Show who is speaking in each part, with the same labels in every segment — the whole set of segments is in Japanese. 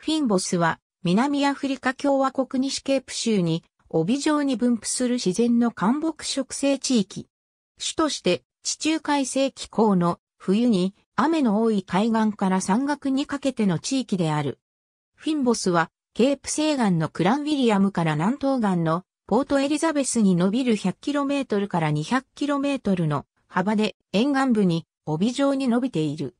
Speaker 1: フィンボスは南アフリカ共和国西ケープ州に帯状に分布する自然の干木植生地域。主として地中海性気候の冬に雨の多い海岸から山岳にかけての地域である。フィンボスはケープ西岸のクランウィリアムから南東岸のポートエリザベスに伸びる 100km から 200km の幅で沿岸部に帯状に伸びている。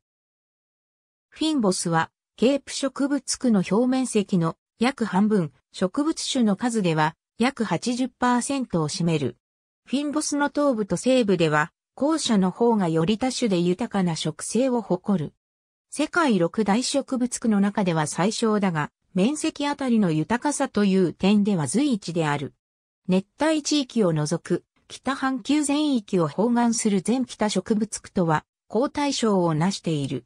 Speaker 1: フィンボスはケープ植物区の表面積の約半分、植物種の数では約80%を占める。フィンボスの東部と西部では、後者の方がより多種で豊かな植生を誇る。世界六大植物区の中では最小だが、面積あたりの豊かさという点では随一である。熱帯地域を除く北半球全域を包含する全北植物区とは、高対象を成している。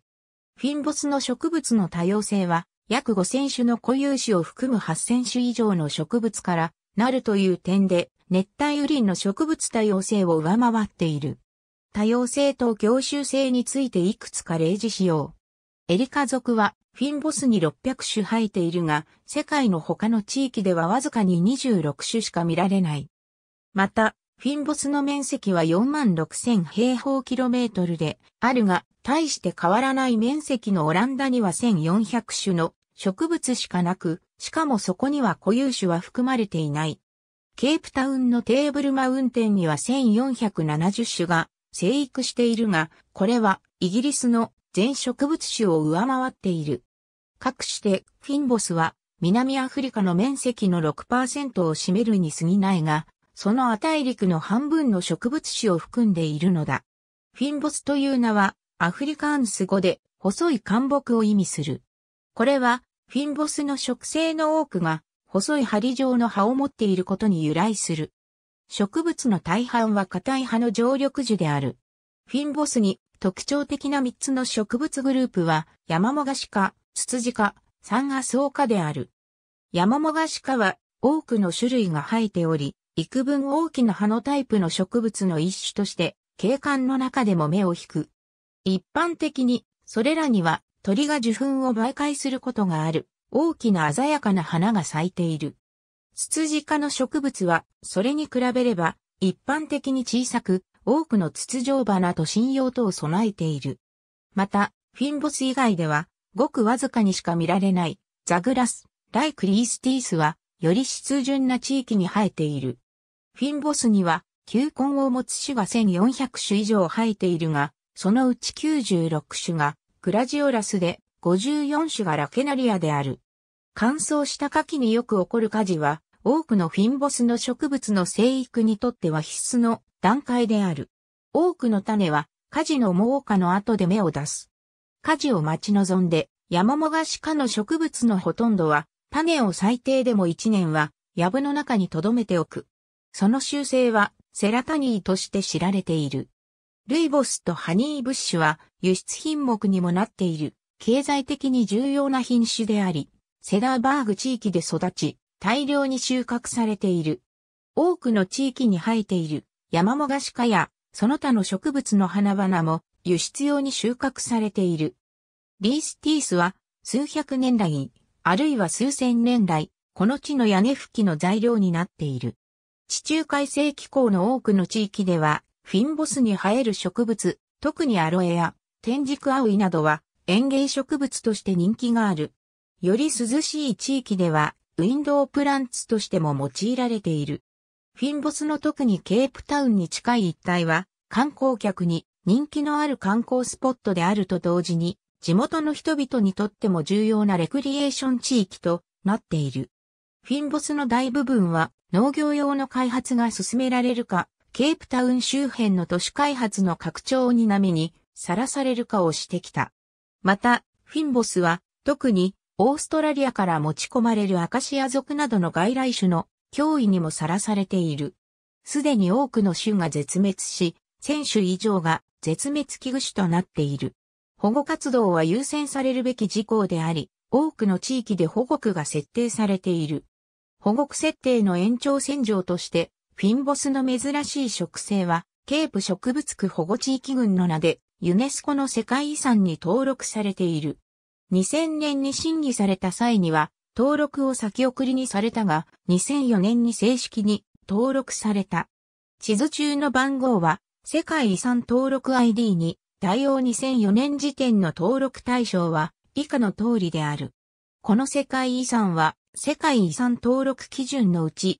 Speaker 1: フィンボスの植物の多様性は、約5000種の固有種を含む8000種以上の植物からなるという点で、熱帯雨林の植物多様性を上回っている。多様性と凝集性についていくつか例示しよう。エリカ属はフィンボスに600種生えているが、世界の他の地域ではわずかに26種しか見られない。また、フィンボスの面積は4万6000平方キロメートルであるが、対して変わらない面積のオランダには1400種の植物しかなく、しかもそこには固有種は含まれていない。ケープタウンのテーブルマウンテンには1470種が生育しているが、これはイギリスの全植物種を上回っている。かくしてフィンボスは南アフリカの面積の6%を占めるに過ぎないが、その値陸の半分の植物種を含んでいるのだ。フィンボスという名はアフリカンス語で細い干木を意味する。これはフィンボスの植生の多くが細い針状の葉を持っていることに由来する。植物の大半は硬い葉の常緑樹である。フィンボスに特徴的な3つの植物グループはヤマモガシカ、ツツジカ、サンガスオカである。ヤマモガシカは多くの種類が生えており、幾分大きな葉のタイプの植物の一種として、景観の中でも目を引く一般的に、それらには鳥が受粉を媒介することがある、大きな鮮やかな花が咲いている。ツツジ科の植物は、それに比べれば、一般的に小さく、多くの筒状花と信用とを備えている。また、フィンボス以外では、ごくわずかにしか見られない、ザグラス、ライクリースティースは、より湿潤な地域に生えている。フィンボスには、球根を持つ種が1400種以上生えているが、そのうち96種がグラジオラスで54種がラケナリアである。乾燥した夏季によく起こる火事は、多くのフィンボスの植物の生育にとっては必須の段階である。多くの種は火事の猛火の後で芽を出す。火事を待ち望んで、山もがし科の植物のほとんどは、種を最低でも1年は、藪の中に留めておく。その習性は、セラタニーとして知られている。ルイボスとハニーブッシュは輸出品目にもなっている経済的に重要な品種であり、セダーバーグ地域で育ち、大量に収穫されている。多くの地域に生えている山もがしかやその他の植物の花々も輸出用に収穫されている。リースティースは数百年来、あるいは数千年来、この地の屋根吹きの材料になっている。地中海性気候の多くの地域ではフィンボスに生える植物、特にアロエや天竺アウイなどは園芸植物として人気がある。より涼しい地域ではウィンドウプランツとしても用いられている。フィンボスの特にケープタウンに近い一帯は観光客に人気のある観光スポットであると同時に地元の人々にとっても重要なレクリエーション地域となっている。フィンボスの大部分は農業用の開発が進められるかケープタウン周辺の都市開発の拡張に波にさらされるかをしてきた。また、フィンボスは特にオーストラリアから持ち込まれるアカシア族などの外来種の脅威にもさらされている。すでに多くの種が絶滅し、1000種以上が絶滅危惧種となっている。保護活動は優先されるべき事項であり、多くの地域で保護区が設定されている。保護区設定の延長線上として、フィンボスの珍しい植生は、ケープ植物区保護地域群の名で、ユネスコの世界遺産に登録されている。2000年に審議された際には、登録を先送りにされたが、2004年に正式に登録された。地図中の番号は、世界遺産登録 ID に、対応2004年時点の登録対象は、以下の通りである。この世界遺産は、世界遺産登録基準のうち、